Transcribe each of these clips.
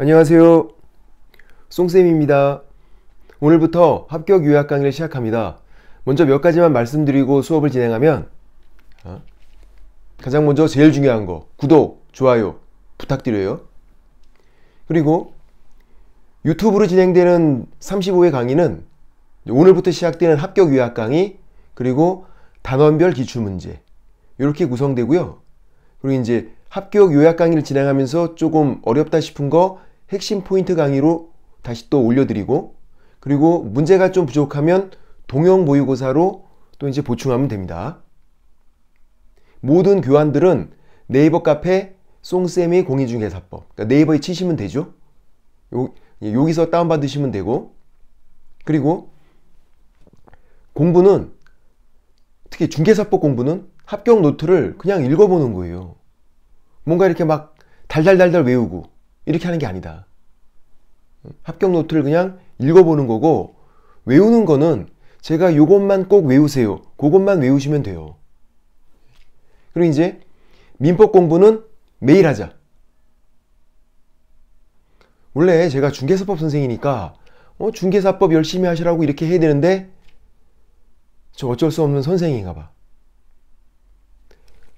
안녕하세요. 송쌤입니다. 오늘부터 합격 요약 강의를 시작합니다. 먼저 몇 가지만 말씀드리고 수업을 진행하면 어? 가장 먼저 제일 중요한 거 구독, 좋아요 부탁드려요. 그리고 유튜브로 진행되는 35회 강의는 오늘부터 시작되는 합격 요약 강의 그리고 단원별 기출문제 이렇게 구성되고요. 그리고 이제 합격 요약 강의를 진행하면서 조금 어렵다 싶은 거 핵심 포인트 강의로 다시 또 올려드리고 그리고 문제가 좀 부족하면 동영 모의고사로 또 이제 보충하면 됩니다. 모든 교환들은 네이버 카페 송쌤의 공인중개사법 그러니까 네이버에 치시면 되죠. 요, 예, 여기서 다운받으시면 되고 그리고 공부는 특히 중개사법 공부는 합격 노트를 그냥 읽어보는 거예요. 뭔가 이렇게 막 달달달달 외우고 이렇게 하는 게 아니다. 합격 노트를 그냥 읽어보는 거고 외우는 거는 제가 요것만 꼭 외우세요. 그것만 외우시면 돼요. 그리고 이제 민법 공부는 매일 하자. 원래 제가 중개사법 선생이니까 어, 중개사법 열심히 하시라고 이렇게 해야 되는데 저 어쩔 수 없는 선생인가 봐.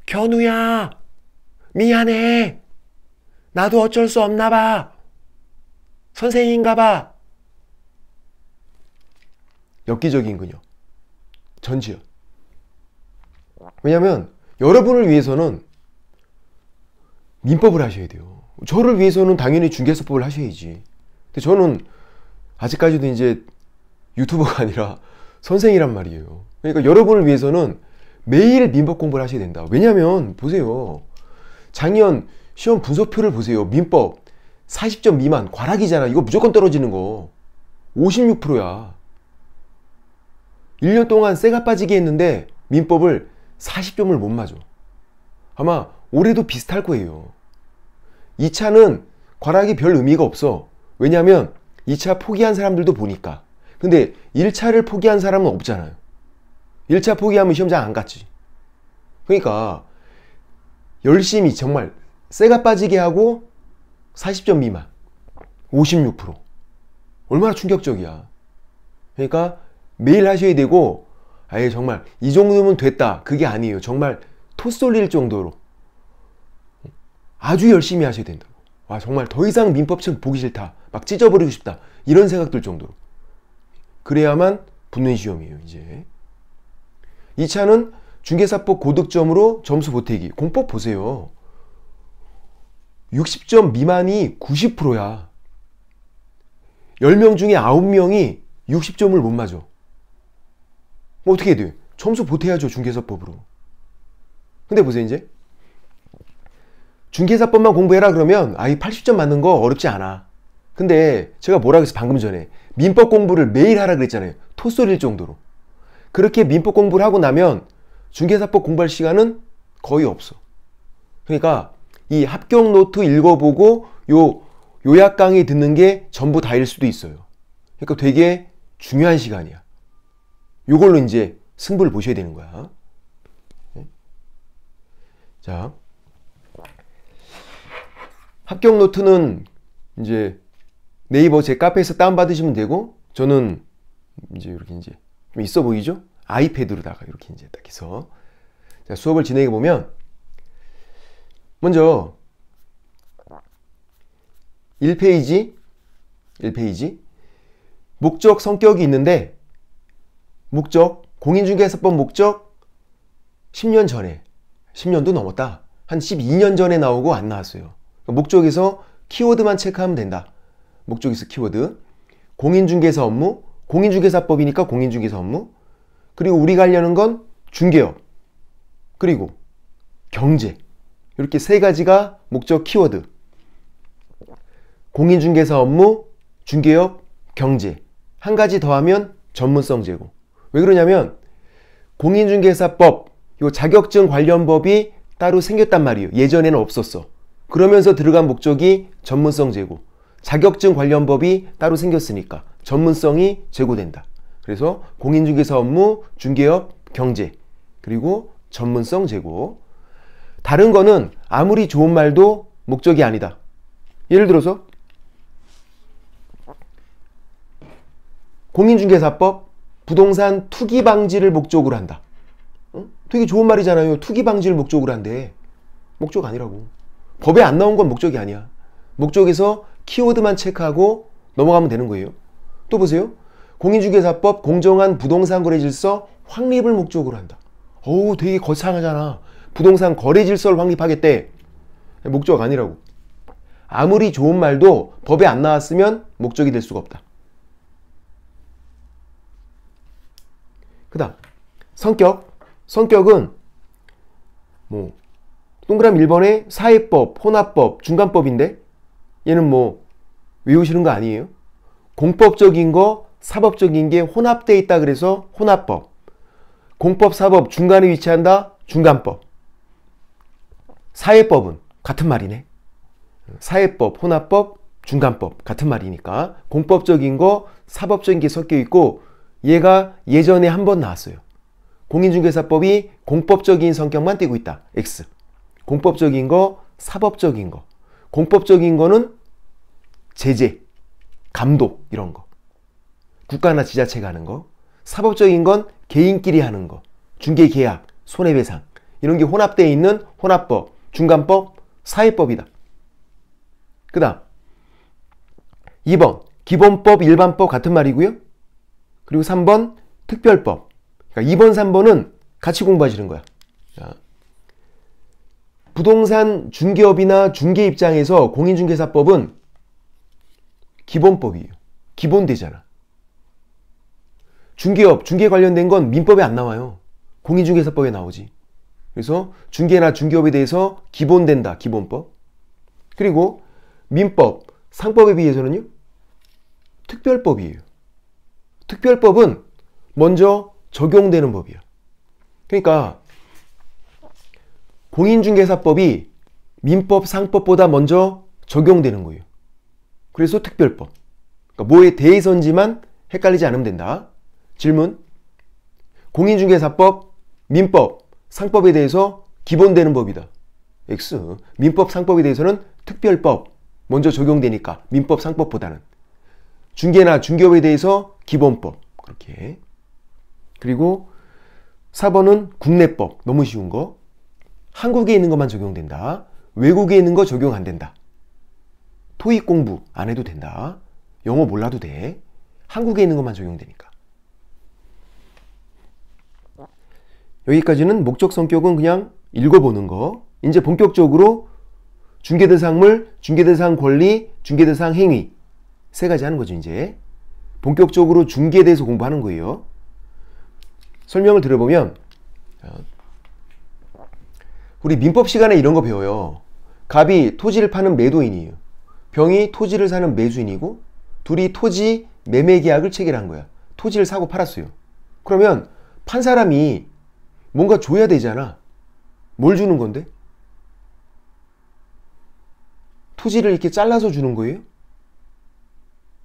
견우야 미안해. 나도 어쩔 수 없나 봐. 선생인가 봐. 역기적인군요 전지현. 왜냐면 여러분을 위해서는 민법을 하셔야 돼요. 저를 위해서는 당연히 중개소법을 하셔야지. 근데 저는 아직까지도 이제 유튜버가 아니라 선생이란 말이에요. 그러니까 여러분을 위해서는 매일 민법 공부를 하셔야 된다. 왜냐면 보세요. 작년 시험 분석표를 보세요. 민법 40점 미만 과락이잖아 이거 무조건 떨어지는 거 56%야 1년 동안 쇠가 빠지게 했는데 민법을 40점을 못 맞아 아마 올해도 비슷할 거예요 2차는 과락이 별 의미가 없어 왜냐하면 2차 포기한 사람들도 보니까 근데 1차를 포기한 사람은 없잖아요 1차 포기하면 시험장 안 갔지 그러니까 열심히 정말 쇠가 빠지게 하고 40점 미만 56% 얼마나 충격적이야 그러니까 매일 하셔야 되고 아예 정말 이 정도면 됐다 그게 아니에요 정말 토 쏠릴 정도로 아주 열심히 하셔야 된다고 와 정말 더 이상 민법책 보기 싫다 막 찢어버리고 싶다 이런 생각 들 정도로 그래야만 붙는 시험이에요 이제 2차는 중개사법 고득점으로 점수 보태기 공법 보세요 60점 미만이 90%야. 10명 중에 9명이 60점을 못 맞아. 뭐 어떻게 해야 돼 점수 보태야죠, 중개사법으로. 근데 보세요, 이제. 중개사법만 공부해라 그러면 아이 80점 맞는 거 어렵지 않아. 근데 제가 뭐라 그랬어 방금 전에 민법 공부를 매일 하라 그랬잖아요. 토소릴 정도로. 그렇게 민법 공부를 하고 나면 중개사법 공부할 시간은 거의 없어. 그러니까 이 합격 노트 읽어보고 요 요약 강의 듣는 게 전부 다일 수도 있어요. 그러니까 되게 중요한 시간이야. 요걸로 이제 승부를 보셔야 되는 거야. 네. 자. 합격 노트는 이제 네이버 제 카페에서 다운받으시면 되고, 저는 이제 이렇게 이제 좀 있어 보이죠? 아이패드로다가 이렇게 이제 딱 해서. 자, 수업을 진행해 보면 먼저 1페이지 1페이지 목적 성격이 있는데 목적 공인중개사법 목적 10년 전에 10년도 넘었다 한 12년 전에 나오고 안 나왔어요 그러니까 목적에서 키워드만 체크하면 된다 목적에서 키워드 공인중개사 업무 공인중개사법이니까 공인중개사 업무 그리고 우리가 하려는 건 중개업 그리고 경제 이렇게 세 가지가 목적 키워드. 공인중개사 업무, 중개업, 경제. 한 가지 더하면 전문성 제고. 왜 그러냐면 공인중개사법, 요 자격증 관련 법이 따로 생겼단 말이에요. 예전에는 없었어. 그러면서 들어간 목적이 전문성 제고. 자격증 관련 법이 따로 생겼으니까 전문성이 제고된다. 그래서 공인중개사 업무, 중개업, 경제, 그리고 전문성 제고, 다른 거는 아무리 좋은 말도 목적이 아니다. 예를 들어서 공인중개사법 부동산 투기 방지를 목적으로 한다. 되게 좋은 말이잖아요. 투기 방지를 목적으로 한데 목적 아니라고. 법에 안 나온 건 목적이 아니야. 목적에서 키워드만 체크하고 넘어가면 되는 거예요. 또 보세요. 공인중개사법 공정한 부동산 거래 질서 확립을 목적으로 한다. 어우 되게 거창하잖아. 부동산 거래 질서를 확립하겠대. 목적 아니라고. 아무리 좋은 말도 법에 안 나왔으면 목적이 될 수가 없다. 그 다음, 성격. 성격은, 뭐, 동그라미 1번에 사회법, 혼합법, 중간법인데, 얘는 뭐, 외우시는 거 아니에요? 공법적인 거, 사법적인 게 혼합돼 있다 그래서 혼합법. 공법, 사법, 중간에 위치한다, 중간법. 사회법은 같은 말이네. 사회법, 혼합법, 중간법 같은 말이니까 공법적인 거, 사법적인 게 섞여 있고 얘가 예전에 한 번 나왔어요. 공인중개사법이 공법적인 성격만 띄고 있다. X. 공법적인 거, 사법적인 거. 공법적인 거는 제재, 감독 이런 거. 국가나 지자체가 하는 거. 사법적인 건 개인끼리 하는 거. 중개계약, 손해배상 이런 게 혼합되어 있는 혼합법. 중간법, 사회법이다. 그 다음 2번 기본법, 일반법 같은 말이고요. 그리고 3번 특별법. 그러니까 2번, 3번은 같이 공부하시는 거야. 부동산 중개업이나 중개 입장에서 공인중개사법은 기본법이에요. 기본되잖아. 중개업, 중개 관련된 건 민법에 안 나와요. 공인중개사법에 나오지. 그래서 중개나 중개업에 대해서 기본된다. 기본법. 그리고 민법, 상법에 비해서는요. 특별법이에요. 특별법은 먼저 적용되는 법이야. 그러니까 공인중개사법이 민법, 상법보다 먼저 적용되는 거예요. 그래서 특별법. 그러니까 뭐에 대해서인지만 헷갈리지 않으면 된다. 질문. 공인중개사법, 민법, 상법에 대해서 기본되는 법이다. X. 민법 상법에 대해서는 특별법 먼저 적용되니까 민법 상법보다는 중개나 중개업에 대해서 기본법 그렇게 그리고 4번은 국내법 너무 쉬운 거 한국에 있는 것만 적용된다 외국에 있는 거 적용 안 된다 토익 공부 안 해도 된다 영어 몰라도 돼 한국에 있는 것만 적용되니까 여기까지는 목적 성격은 그냥 읽어보는 거. 이제 본격적으로 중개대상물, 중개대상 권리, 중개대상 행위 세 가지 하는 거죠 이제. 본격적으로 중개에 대해서 공부하는 거예요. 설명을 들어보면 어, 우리 민법 시간에 이런 거 배워요. 갑이 토지를 파는 매도인이에요. 병이 토지를 사는 매수인이고 둘이 토지 매매 계약을 체결한 거야. 토지를 사고 팔았어요. 그러면 판 사람이 뭔가 줘야 되잖아. 뭘 주는 건데? 토지를 이렇게 잘라서 주는 거예요?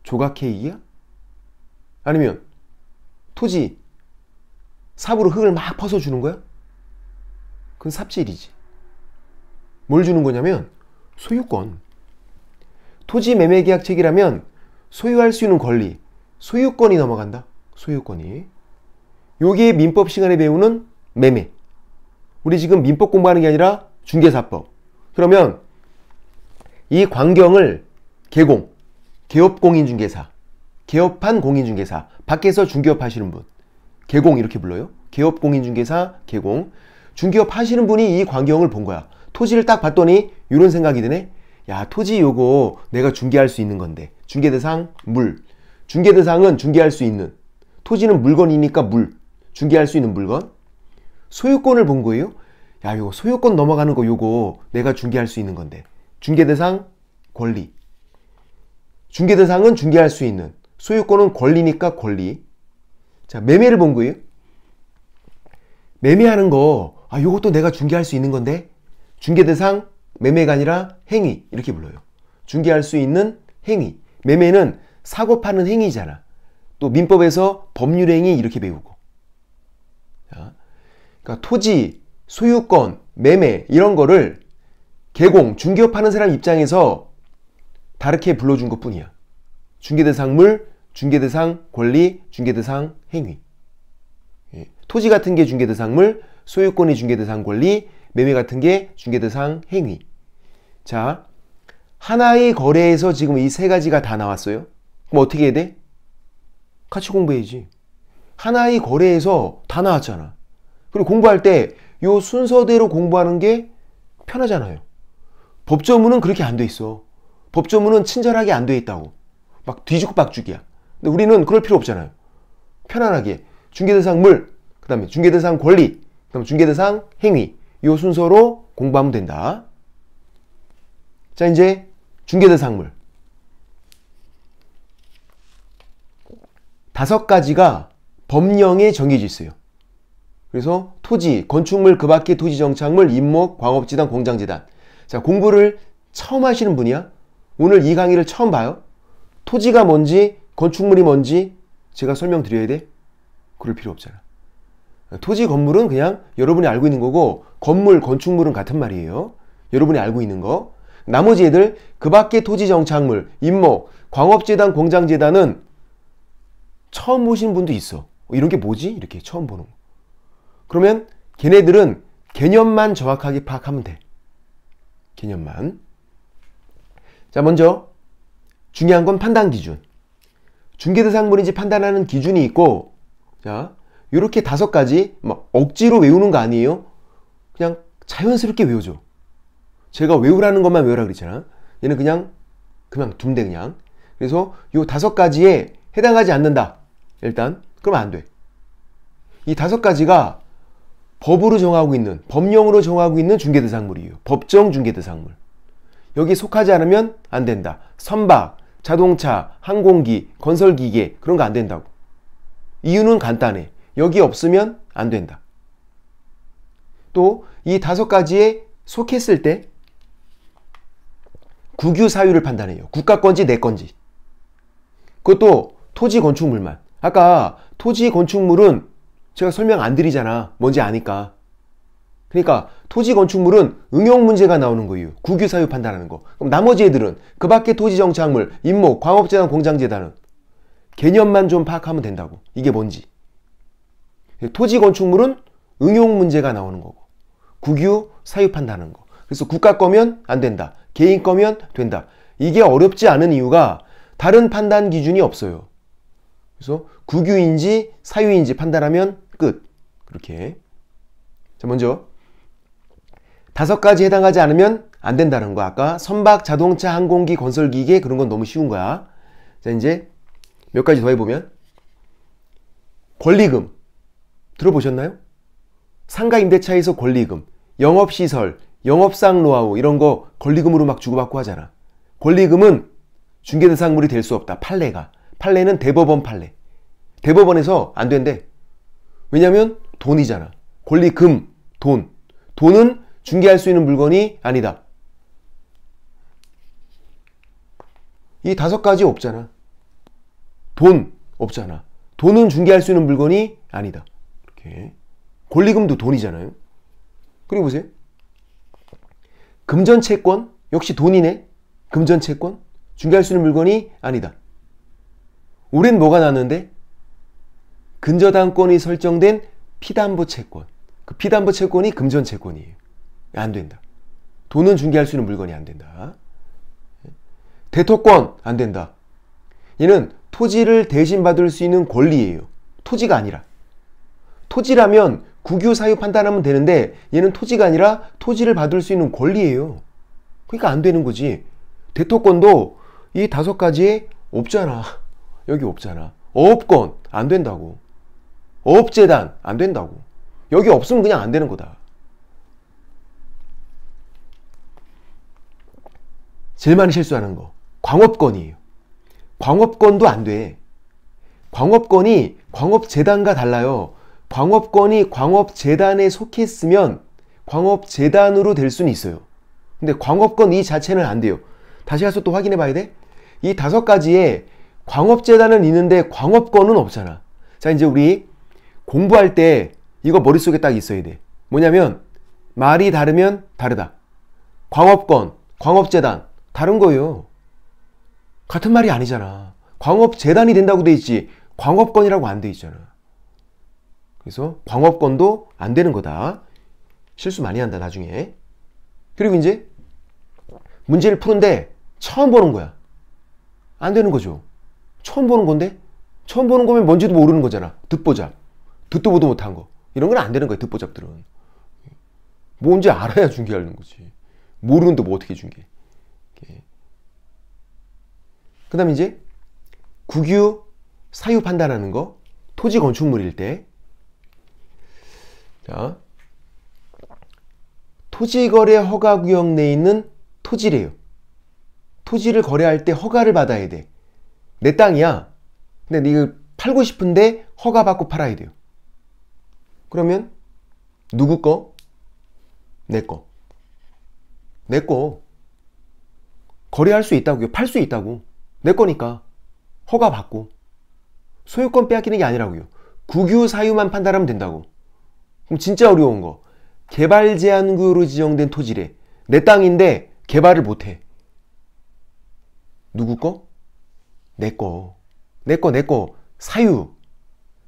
조각 케이크야? 아니면 토지 삽으로 흙을 막 퍼서 주는 거야? 그건 삽질이지. 뭘 주는 거냐면 소유권. 토지 매매 계약 책이라면 소유할 수 있는 권리, 소유권이 넘어간다. 소유권이. 요게 민법 시간에 배우는 매매. 우리 지금 민법 공부하는 게 아니라 중개사법. 그러면 이 광경을 개공, 개업공인중개사, 개업한 공인중개사, 밖에서 중개업 하시는 분, 개공 이렇게 불러요. 개업공인중개사, 개공. 중개업 하시는 분이 이 광경을 본 거야. 토지를 딱 봤더니 이런 생각이 드네. 야 토지 요거 내가 중개할 수 있는 건데 중개 대상 물 중개 대상은 중개할 수 있는 토지는 물건이니까 물 중개할 수 있는 물건 소유권을 본 거예요. 야, 이거 소유권 넘어가는 거 요거 내가 중개할 수 있는 건데. 중개 대상 권리. 중개 대상은 중개할 수 있는. 소유권은 권리니까 권리. 자, 매매를 본 거예요. 매매하는 거, 아, 요것도 내가 중개할 수 있는 건데. 중개 대상 매매가 아니라 행위 이렇게 불러요. 중개할 수 있는 행위. 매매는 사고 파는 행위잖아. 또 민법에서 법률 행위 이렇게 배우고. 그러니까 토지, 소유권, 매매 이런 거를 개공, 중개업 하는 사람 입장에서 다르게 불러준 것 뿐이야. 중개대상물, 중개대상 권리, 중개대상 행위. 예. 토지 같은 게 중개대상물, 소유권이 중개대상 권리, 매매 같은 게 중개대상 행위. 자, 하나의 거래에서 지금 이 세 가지가 다 나왔어요. 그럼 어떻게 해야 돼? 같이 공부해야지. 하나의 거래에서 다 나왔잖아. 그리고 공부할 때 요 순서대로 공부하는 게 편하잖아요. 법조문은 그렇게 안 돼 있어. 법조문은 친절하게 안 돼 있다고. 막 뒤죽박죽이야. 근데 우리는 그럴 필요 없잖아요. 편안하게 중개대상 물, 그 다음에 중개대상 권리, 그 다음에 중개대상 행위 요 순서로 공부하면 된다. 자 이제 중개대상물 다섯 가지가 법령에 정해져 있어요. 그래서 토지, 건축물 그 밖의 토지 정착물, 임목, 광업지단, 공장지단. 자, 공부를 처음 하시는 분이야? 오늘 이 강의를 처음 봐요? 토지가 뭔지, 건축물이 뭔지 제가 설명드려야 돼? 그럴 필요 없잖아. 토지 건물은 그냥 여러분이 알고 있는 거고 건물, 건축물은 같은 말이에요. 여러분이 알고 있는 거. 나머지 애들 그 밖의 토지 정착물, 임목, 광업재단, 공장재단은 처음 보신 분도 있어. 어, 이런 게 뭐지? 이렇게 처음 보는 거. 그러면 걔네들은 개념만 정확하게 파악하면 돼. 개념만. 자, 먼저 중요한 건 판단 기준. 중개 대상물인지 판단하는 기준이 있고 자, 요렇게 다섯 가지 막 억지로 외우는 거 아니에요? 그냥 자연스럽게 외워줘. 제가 외우라는 것만 외우라 그랬잖아. 얘는 그냥 그냥 둔대 그냥. 그래서 요 다섯 가지에 해당하지 않는다. 일단 그러면안 돼. 이 다섯 가지가 법으로 정하고 있는 법령으로 정하고 있는 중개 대상물이에요. 법정 중개 대상물. 여기 속하지 않으면 안 된다. 선박, 자동차, 항공기, 건설기계 그런 거 안 된다고. 이유는 간단해. 여기 없으면 안 된다. 또 이 다섯 가지에 속했을 때 국유 사유를 판단해요. 국가 건지 내 건지. 그것도 토지 건축물만. 아까 토지 건축물은 제가 설명 안 드리잖아. 뭔지 아니까. 그러니까 토지 건축물은 응용 문제가 나오는 거예요. 국유 사유 판단하는 거. 그럼 나머지 애들은 그 밖에 토지 정착물, 임목, 광업재단, 공장재단은 개념만 좀 파악하면 된다고. 이게 뭔지. 토지 건축물은 응용 문제가 나오는 거고. 국유 사유 판단하는 거. 그래서 국가 거면 안 된다. 개인 거면 된다. 이게 어렵지 않은 이유가 다른 판단 기준이 없어요. 그래서 국유인지 사유인지 판단하면 끝. 그렇게. 자, 먼저 다섯 가지 해당하지 않으면 안 된다는 거. 아까 선박, 자동차, 항공기, 건설기계 그런 건 너무 쉬운 거야. 자, 이제 몇 가지 더 해보면 권리금 들어보셨나요? 상가 임대차에서 권리금, 영업시설, 영업상 노하우 이런 거 권리금으로 막 주고받고 하잖아. 권리금은 중개대상물이 될 수 없다. 판례가. 판례는 대법원 판례. 대법원에서 안 된대. 왜냐면 돈이잖아. 권리금, 돈. 돈은 중개할 수 있는 물건이 아니다. 이 다섯 가지 없잖아. 돈 없잖아. 돈은 중개할 수 있는 물건이 아니다. 이렇게. 권리금도 돈이잖아요. 그리고 보세요. 금전채권 역시 돈이네. 금전채권 중개할 수 있는 물건이 아니다. 우린 뭐가 나는데? 근저당권이 설정된 피담보 채권. 그 피담보 채권이 금전 채권이에요. 안 된다. 돈은 중개할 수 있는 물건이 안 된다. 대토권 안 된다. 얘는 토지를 대신 받을 수 있는 권리예요. 토지가 아니라. 토지라면 국유 사유 판단하면 되는데 얘는 토지가 아니라 토지를 받을 수 있는 권리예요. 그러니까 안 되는 거지. 대토권도 이 다섯 가지에 없잖아. 여기 없잖아. 어업권 안 된다고. 어업재단 안 된다고. 여기 없으면 그냥 안 되는 거다. 제일 많이 실수하는 거 광업권이에요. 광업권도 안 돼. 광업권이 광업재단과 달라요. 광업권이 광업재단에 속했으면 광업재단으로 될 수는 있어요. 근데 광업권 이 자체는 안 돼요. 다시 가서 또 확인해 봐야 돼. 이 다섯 가지에 광업재단은 있는데 광업권은 없잖아. 자, 이제 우리 공부할 때 이거 머릿속에 딱 있어야 돼. 뭐냐면 말이 다르면 다르다. 광업권, 광업재단 다른 거예요. 같은 말이 아니잖아. 광업재단이 된다고 돼 있지. 광업권이라고 안 돼 있잖아. 그래서 광업권도 안 되는 거다. 실수 많이 한다 나중에. 그리고 이제 문제를 푸는데 처음 보는 거야. 안 되는 거죠. 처음 보는 건데? 처음 보는 거면 뭔지도 모르는 거잖아. 듣보잡. 듣도 보도 못한 거. 이런 건 안 되는 거야, 듣보잡들은. 뭔지 알아야 중계하는 거지. 모르는데 뭐 어떻게 중계. 그 다음에 이제 국유, 사유 판단하는 거. 토지 건축물일 때. 자. 토지거래 허가구역 내에 있는 토지래요. 토지를 거래할 때 허가를 받아야 돼. 내 땅이야. 근데 이거 네 그 팔고 싶은데 허가받고 팔아야 돼요. 그러면 누구 거? 내 거. 내 거. 거래할 수 있다고요. 팔 수 있다고. 내 거니까. 허가받고. 소유권 빼앗기는 게 아니라고요. 국유 사유만 판단하면 된다고. 그럼 진짜 어려운 거. 개발 제한구로 지정된 토지래. 내 땅인데 개발을 못해. 누구 거? 내 거. 내 거, 내 거. 사유.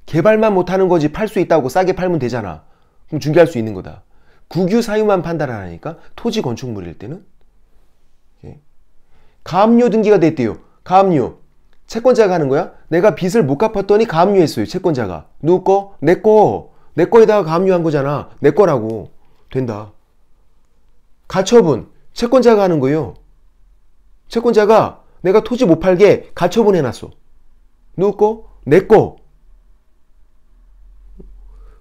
개발만 못하는 거지 팔 수 있다고 싸게 팔면 되잖아. 그럼 중개할 수 있는 거다. 국유 사유만 판단하라니까? 토지 건축물일 때는? 예. 가압류 등기가 됐대요. 가압류. 채권자가 하는 거야? 내가 빚을 못 갚았더니 가압류했어요. 채권자가. 누구 거? 내 거. 내 거에다가 가압류한 거잖아. 내 거라고. 된다. 가처분. 채권자가 하는 거예요. 채권자가 내가 토지 못 팔게 가처분 해놨어. 누구 거? 내 거.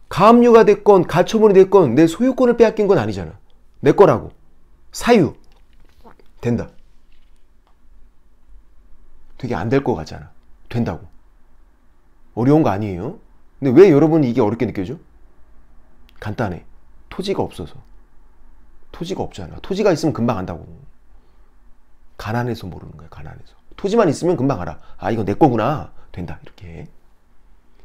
가압류가 됐건 가처분이 됐건 내 소유권을 빼앗긴 건 아니잖아. 내 거라고. 사유. 된다. 되게 안 될 것 같잖아. 된다고. 어려운 거 아니에요? 근데 왜여러분 이게 어렵게 느껴져? 간단해. 토지가 없어서. 토지가 없잖아. 토지가 있으면 금방 안다고. 가난해서 모르는 거예요. 가난해서. 토지만 있으면 금방 알아. 아, 이거 내 거구나. 된다. 이렇게.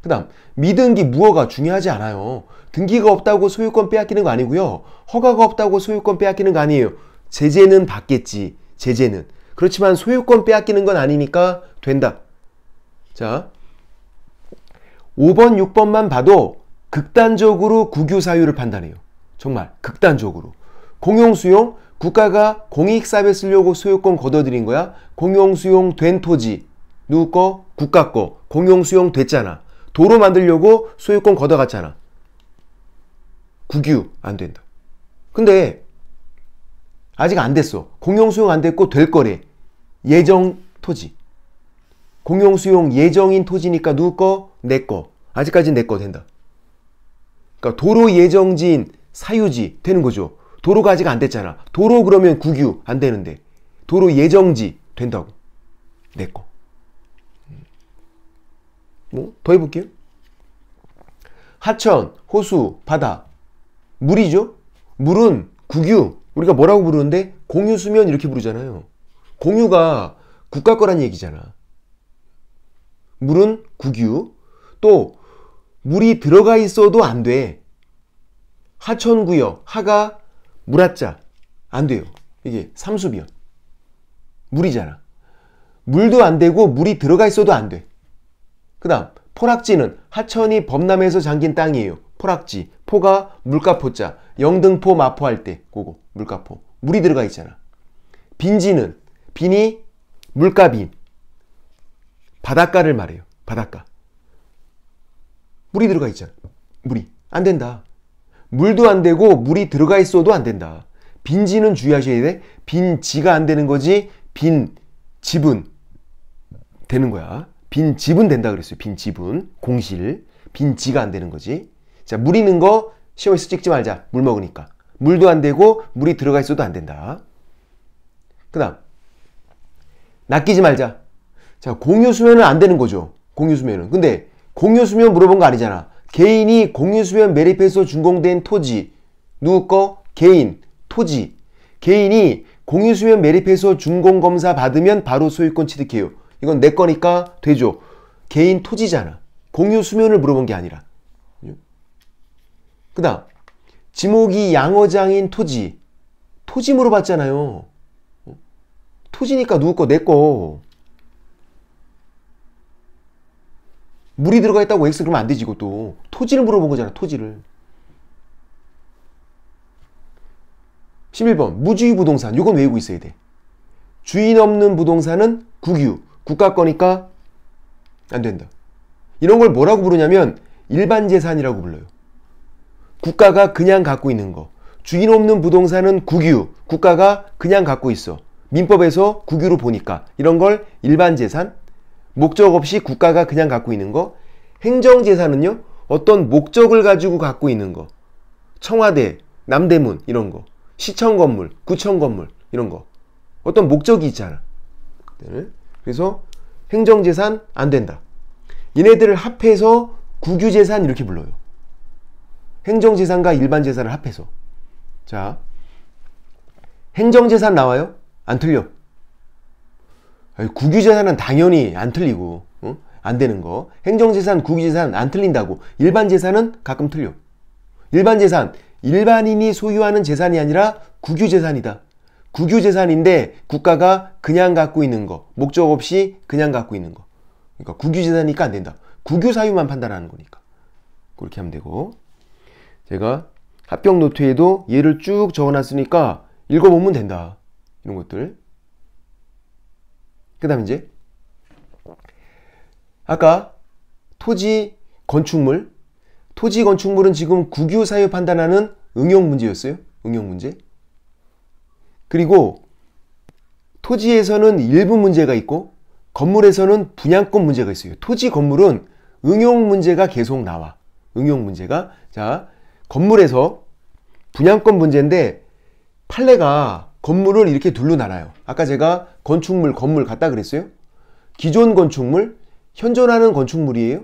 그 다음, 미등기 무허가 중요하지 않아요. 등기가 없다고 소유권 빼앗기는 거 아니고요. 허가가 없다고 소유권 빼앗기는 거 아니에요. 제재는 받겠지. 제재는. 그렇지만 소유권 빼앗기는 건 아니니까 된다. 자, 5번, 6번만 봐도 극단적으로 국유사유를 판단해요. 정말 극단적으로. 공용수용, 국가가 공익 서비쓰려고 소유권 걷어들인 거야. 공용 수용 된 토지 누구 거? 국가 거. 공용 수용 됐잖아. 도로 만들려고 소유권 걷어갔잖아. 국유 안 된다. 근데 아직 안 됐어. 공용 수용 안 됐고 될 거래. 예정 토지. 공용 수용 예정인 토지니까 누구 거? 내 거. 아직까지는 내 거 된다. 그러니까 도로 예정지인 사유지 되는 거죠. 도로 가 아직 안 됐잖아. 도로 그러면 국유 안 되는데 도로 예정지 된다고. 내 거. 뭐 더 해볼게요. 하천, 호수, 바다. 물이죠? 물은 국유. 우리가 뭐라고 부르는데? 공유 수면 이렇게 부르잖아요. 공유가 국가 거란 얘기잖아. 물은 국유. 또 물이 들어가 있어도 안 돼. 하천구역, 하가 물아자안 돼요. 이게 삼수변 물이잖아. 물도 안 되고 물이 들어가 있어도 안 돼. 그 다음 포락지는 하천이 범람해서 잠긴 땅이에요. 포락지. 포가 물가포자. 영등포 마포할 때 그거 물가포. 물이 들어가 있잖아. 빈지는 빈이 물가빈. 바닷가를 말해요. 바닷가. 물이 들어가 있잖아. 물이. 안 된다. 물도 안 되고 물이 들어가 있어도 안 된다. 빈지는 주의하셔야 돼. 빈지가 안 되는 거지 빈 집은 되는 거야. 빈 집은 된다 그랬어요. 빈 집은 공실 빈 지가 안 되는 거지. 자, 물 있는 거 시험에서 찍지 말자. 물 먹으니까. 물도 안 되고 물이 들어가 있어도 안 된다. 그다음 낚이지 말자. 자, 공유 수면은 안 되는 거죠. 공유 수면은. 근데 공유 수면 물어본 거 아니잖아. 개인이 공유수면 매립해서 준공된 토지 누구 꺼 개인, 토지 개인이 공유수면 매립해서 준공검사 받으면 바로 소유권 취득해요 이건 내 거니까 되죠 개인 토지잖아 공유수면을 물어본 게 아니라 그 다음 지목이 양어장인 토지 토지 물어봤잖아요 토지니까 누구 꺼내 거. 물이 들어가 있다고 x 그러면 안 되지 이것도 토지를 물어본 거잖아 토지를 11번 무주의 부동산 이건 외우고 있어야 돼 주인 없는 부동산은 국유 국가 거니까 안 된다 이런 걸 뭐라고 부르냐면 일반 재산이라고 불러요 국가가 그냥 갖고 있는 거 주인 없는 부동산은 국유 국가가 그냥 갖고 있어 민법에서 국유로 보니까 이런 걸 일반 재산 목적 없이 국가가 그냥 갖고 있는 거. 행정재산은요, 어떤 목적을 가지고 갖고 있는 거. 청와대, 남대문, 이런 거. 시청 건물, 구청 건물, 이런 거. 어떤 목적이 있잖아. 네. 그래서 행정재산 안 된다. 얘네들을 합해서 국유재산 이렇게 불러요. 행정재산과 일반재산을 합해서. 자, 행정재산 나와요? 안 틀려. 국유재산은 당연히 안 틀리고 어? 안 되는 거 행정재산, 국유재산 안 틀린다고 일반재산은 가끔 틀려 일반재산, 일반인이 소유하는 재산이 아니라 국유재산이다 국유재산인데 국가가 그냥 갖고 있는 거 목적 없이 그냥 갖고 있는 거 그러니까 국유재산이니까 안 된다 국유사유만 판단하는 거니까 그렇게 하면 되고 제가 합병 노트에도 얘를 쭉 적어놨으니까 읽어보면 된다 이런 것들 그 다음 이제 아까 토지 건축물 토지 건축물은 지금 국유 사유 판단하는 응용 문제였어요. 응용 문제. 그리고 토지에서는 일부 문제가 있고 건물에서는 분양권 문제가 있어요. 토지 건물은 응용 문제가 계속 나와. 응용 문제가 자 건물에서 분양권 문제인데 판례가 건물을 이렇게 둘로 나눠요. 아까 제가 건축물, 건물 같다 그랬어요? 기존 건축물, 현존하는 건축물이에요?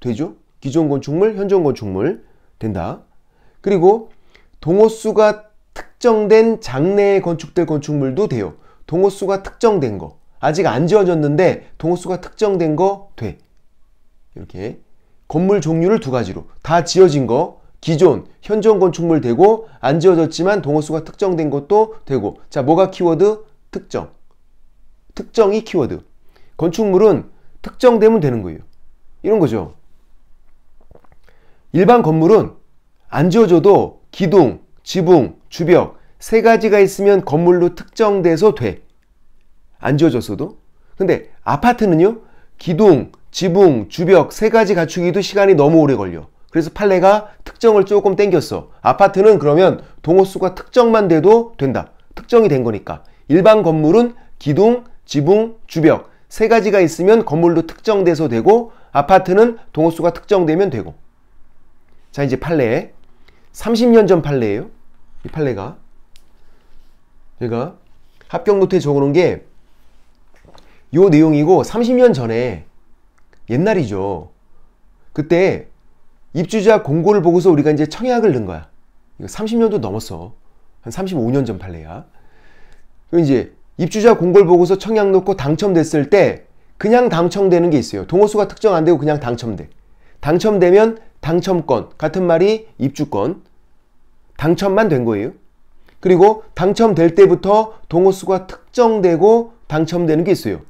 되죠? 기존 건축물, 현존 건축물 된다. 그리고 동호수가 특정된 장래에 건축될 건축물도 돼요. 동호수가 특정된 거. 아직 안 지어졌는데 동호수가 특정된 거 돼. 이렇게 건물 종류를 두 가지로 다 지어진 거 기존 현존 건축물 되고 안 지어졌지만 동호수가 특정된 것도 되고 자 뭐가 키워드 특정 특정이 키워드. 건축물은 특정되면 되는 거예요. 이런 거죠. 일반 건물은 안 지어져도 기둥, 지붕, 주벽 세 가지가 있으면 건물로 특정돼서 돼. 안 지어졌어도. 근데 아파트는요. 기둥, 지붕, 주벽 세 가지 갖추기도 시간이 너무 오래 걸려. 그래서 판례가 특정을 조금 땡겼어. 아파트는 그러면 동호수가 특정만 돼도 된다. 특정이 된 거니까. 일반 건물은 기둥, 지붕, 주벽 세 가지가 있으면 건물도 특정돼서 되고 아파트는 동호수가 특정되면 되고 자 이제 판례 30년 전 판례예요 이 판례가 제가 그러니까 합격 노트에 적어놓은 게 이 내용이고 30년 전에 옛날이죠 그때 입주자 공고를 보고서 우리가 이제 청약을 넣은 거야 30년도 넘었어 한 35년 전 판례야 그럼 이제 입주자 공고 보고서 청약 놓고 당첨됐을 때 그냥 당첨되는 게 있어요. 동호수가 특정 안 되고 그냥 당첨돼. 당첨되면 당첨권 같은 말이 입주권 당첨만 된 거예요. 그리고 당첨될 때부터 동호수가 특정되고 당첨되는 게 있어요.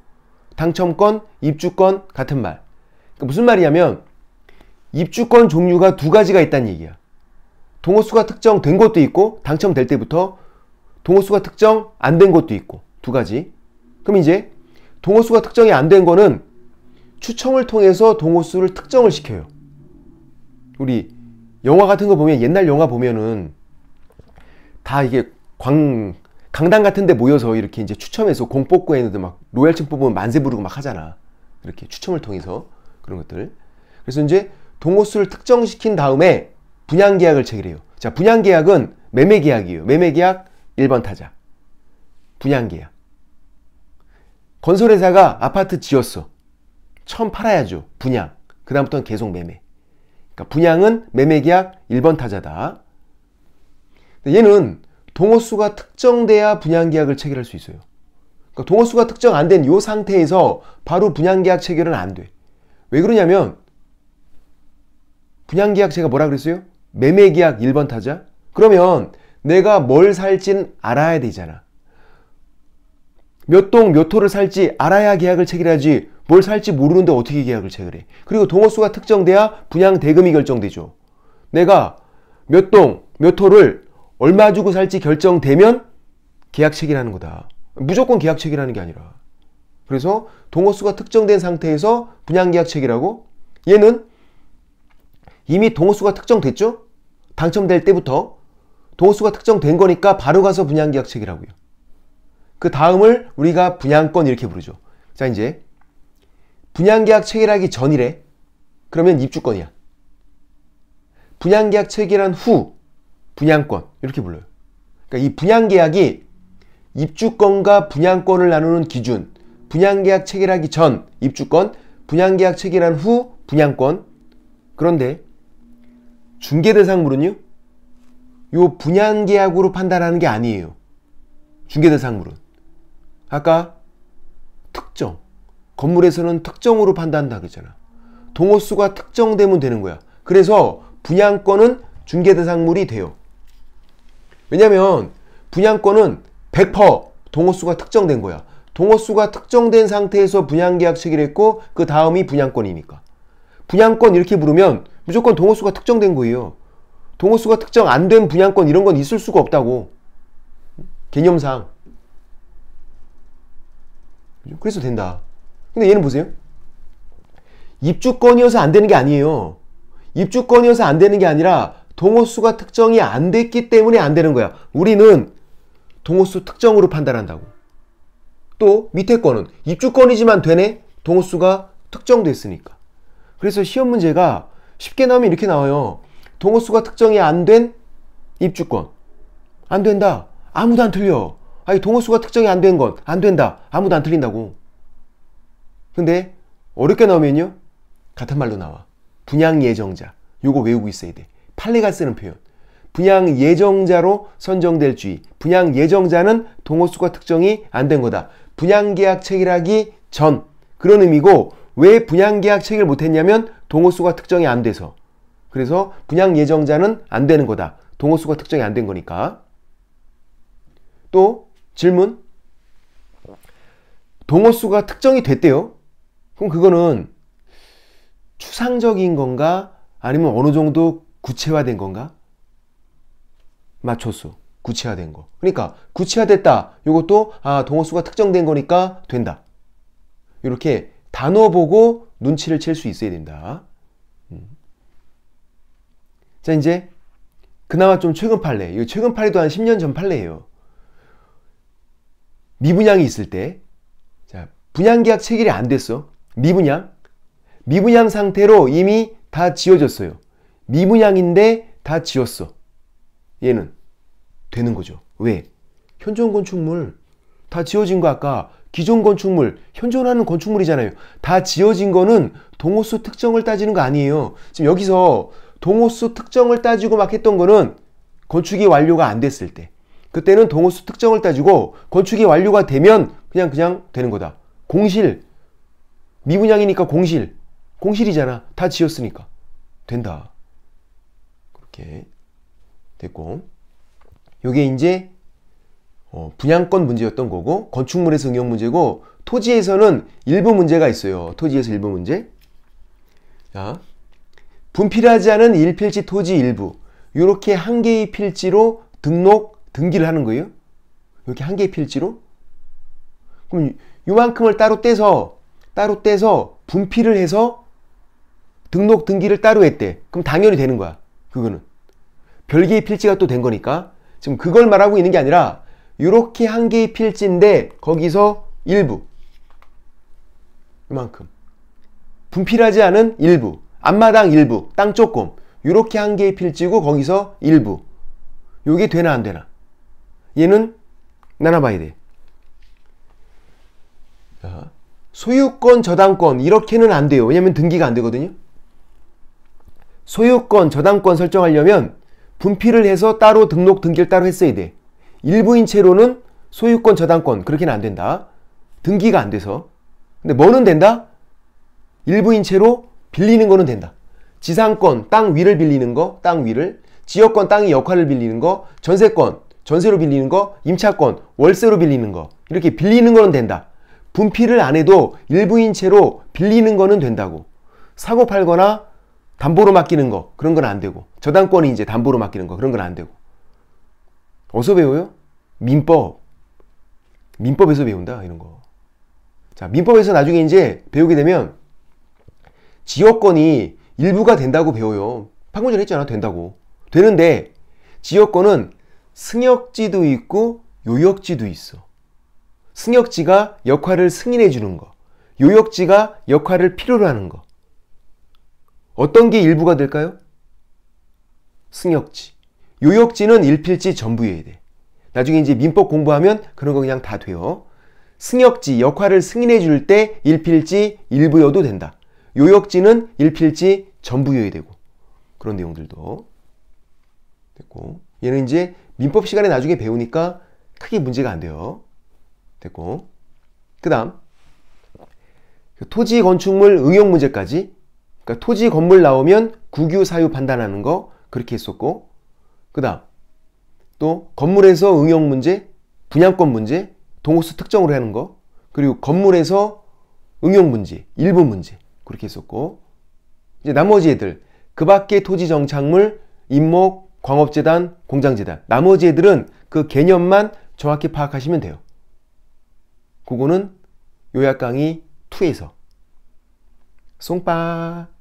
당첨권, 입주권 같은 말. 그러니까 무슨 말이냐면 입주권 종류가 두 가지가 있다는 얘기야. 동호수가 특정된 것도 있고 당첨될 때부터 동호수가 특정 안 된 것도 있고 두 가지. 그럼 이제 동호수가 특정이 안 된 거는 추첨을 통해서 동호수를 특정을 시켜요. 우리 영화 같은 거 보면 옛날 영화 보면은 다 이게 광 강당 같은 데 모여서 이렇게 이제 추첨해서 공 뽑고 했는데 막 로얄층 뽑으면 만세 부르고 막 하잖아. 이렇게 추첨을 통해서 그런 것들. 그래서 이제 동호수를 특정시킨 다음에 분양 계약을 체결해요. 자, 분양 계약은 매매 계약이에요. 매매 계약 1번 타자. 분양계야. 건설회사가 아파트 지었어. 처음 팔아야죠. 분양. 그 다음부터는 계속 매매. 그러니까 분양은 매매계약 1번 타자다. 얘는 동호수가 특정돼야 분양계약을 체결할 수 있어요. 그러니까 동호수가 특정 안 된 이 상태에서 바로 분양계약 체결은 안 돼. 왜 그러냐면 분양계약 제가 뭐라 그랬어요? 매매계약 1번 타자? 그러면 내가 뭘 살진 알아야 되잖아. 몇 동, 몇 호를 살지 알아야 계약을 체결하지 뭘 살지 모르는데 어떻게 계약을 체결해. 그리고 동호수가 특정돼야 분양 대금이 결정되죠. 내가 몇 동, 몇 호를 얼마 주고 살지 결정되면 계약 체결하는 거다. 무조건 계약 체결하는 게 아니라. 그래서 동호수가 특정된 상태에서 분양 계약 체결하고 얘는 이미 동호수가 특정됐죠? 당첨될 때부터 동호수가 특정된 거니까 바로 가서 분양 계약 체결하고요. 그 다음을 우리가 분양권 이렇게 부르죠. 자 이제 분양계약 체결하기 전이래. 그러면 입주권이야. 분양계약 체결한 후 분양권 이렇게 불러요. 그러니까 이 분양계약이 입주권과 분양권을 나누는 기준 분양계약 체결하기 전 입주권 분양계약 체결한 후 분양권 그런데 중개대상물은요 요 분양계약으로 판단하는 게 아니에요 중개대상물은 아까 특정 건물에서는 특정으로 판단한다 그랬잖아 동호수가 특정되면 되는 거야 그래서 분양권은 중개대상물이 돼요 왜냐면 분양권은 100% 동호수가 특정된 거야 동호수가 특정된 상태에서 분양계약 체결했고 그 다음이 분양권이니까 분양권 이렇게 부르면 무조건 동호수가 특정된 거예요 동호수가 특정 안 된 분양권 이런 건 있을 수가 없다고 개념상 그래서 된다. 근데 얘는 보세요. 입주권이어서 안 되는 게 아니에요. 입주권이어서 안 되는 게 아니라 동호수가 특정이 안 됐기 때문에 안 되는 거야. 우리는 동호수 특정으로 판단한다고. 또 밑에 거는 입주권이지만 되네? 동호수가 특정됐으니까. 그래서 시험 문제가 쉽게 나오면 이렇게 나와요. 동호수가 특정이 안 된 입주권. 안 된다. 아무도 안 틀려. 아니 동호수가 특정이 안 된 건 안 된다 아무도 안 틀린다고 근데 어렵게 나오면요 같은 말로 나와 분양 예정자 요거 외우고 있어야 돼 판례가 쓰는 표현 분양 예정자로 선정될 주의 분양 예정자는 동호수가 특정이 안 된 거다 분양계약 체결하기 전 그런 의미고 왜 분양계약 체결 못했냐면 동호수가 특정이 안 돼서 그래서 분양 예정자는 안 되는 거다 동호수가 특정이 안 된 거니까 또 질문? 동어수가 특정이 됐대요. 그럼 그거는 추상적인 건가? 아니면 어느 정도 구체화된 건가? 맞췄어. 구체화된 거. 그러니까 구체화됐다. 이것도 아 동어수가 특정된 거니까 된다. 이렇게 단어 보고 눈치를 챌수 있어야 된다. 음. 자 이제 그나마 좀 최근 판례. 이 최근 판례도 한 10년 전 판례예요. 미분양이 있을 때 자, 분양계약 체결이 안 됐어. 미분양. 미분양 상태로 이미 다 지어졌어요. 미분양인데 다 지었어. 얘는 되는 거죠. 왜? 현존 건축물 다 지어진 거 아까 기존 건축물, 현존하는 건축물이잖아요. 다 지어진 거는 동호수 특정을 따지는 거 아니에요. 지금 여기서 동호수 특정을 따지고 막 했던 거는 건축이 완료가 안 됐을 때. 그때는 동호수 특정을 따지고 건축이 완료가 되면 그냥 그냥 되는 거다. 공실 미분양이니까 공실 공실이잖아. 다 지었으니까 된다. 그렇게 됐고 요게 이제 어, 분양권 문제였던 거고 건축물에서 응용 문제고 토지에서는 일부 문제가 있어요. 토지에서 일부 문제. 자, 분필하지 않은 일필지 토지 일부 이렇게 한 개의 필지로 등록 등기를 하는 거예요? 여기 한 개의 필지로? 그럼 요만큼을 따로 떼서 따로 떼서 분필을 해서 등록 등기를 따로 했대. 그럼 당연히 되는 거야. 그거는. 별개의 필지가 또 된 거니까. 지금 그걸 말하고 있는 게 아니라 이렇게 한 개의 필지인데 거기서 일부 이만큼 분필하지 않은 일부 앞마당 일부 땅 조금 이렇게 한 개의 필지고 거기서 일부 요게 되나 안 되나 얘는 나눠봐야 돼. 소유권, 저당권 이렇게는 안 돼요. 왜냐면 등기가 안 되거든요. 소유권, 저당권 설정하려면 분필을 해서 따로 등록 등기를 따로 했어야 돼. 일부인 채로는 소유권, 저당권 그렇게는 안 된다. 등기가 안 돼서. 근데 뭐는 된다? 일부인 채로 빌리는 거는 된다. 지상권, 땅 위를 빌리는 거, 땅 위를. 지역권, 땅의 역할을 빌리는 거. 전세권, 전세로 빌리는 거, 임차권, 월세로 빌리는 거 이렇게 빌리는 거는 된다. 분필을 안 해도 일부인 채로 빌리는 거는 된다고. 사고 팔거나 담보로 맡기는 거 그런 건 안 되고 저당권이 이제 담보로 맡기는 거 그런 건 안 되고 어서 배워요? 민법 민법에서 배운다 이런 거. 자 민법에서 나중에 이제 배우게 되면 지역권이 일부가 된다고 배워요. 방금 전에 했잖아 된다고 되는데 지역권은 승역지도 있고 요역지도 있어. 승역지가 역할을 승인해 주는 거. 요역지가 역할을 필요로 하는 거. 어떤 게 일부가 될까요? 승역지. 요역지는 일필지 전부여야 돼. 나중에 이제 민법 공부하면 그런 거 그냥 다 돼요. 승역지, 역할을 승인해 줄 때 일필지 일부여도 된다. 요역지는 일필지 전부여야 되고. 그런 내용들도 됐고. 얘는 이제 민법 시간에 나중에 배우니까 크게 문제가 안 돼요. 됐고. 그 다음. 토지 건축물 응용 문제까지. 그러니까 토지 건물 나오면 국유 사유 판단하는 거 그렇게 했었고. 그 다음. 또 건물에서 응용 문제, 분양권 문제, 동호수 특정으로 하는 거. 그리고 건물에서 응용 문제, 일부 문제. 그렇게 했었고. 이제 나머지 애들. 그 밖에 토지 정착물, 임목, 광업재단, 공장재단. 나머지 애들은 그 개념만 정확히 파악하시면 돼요. 그거는 요약 강의 2에서. 송빠.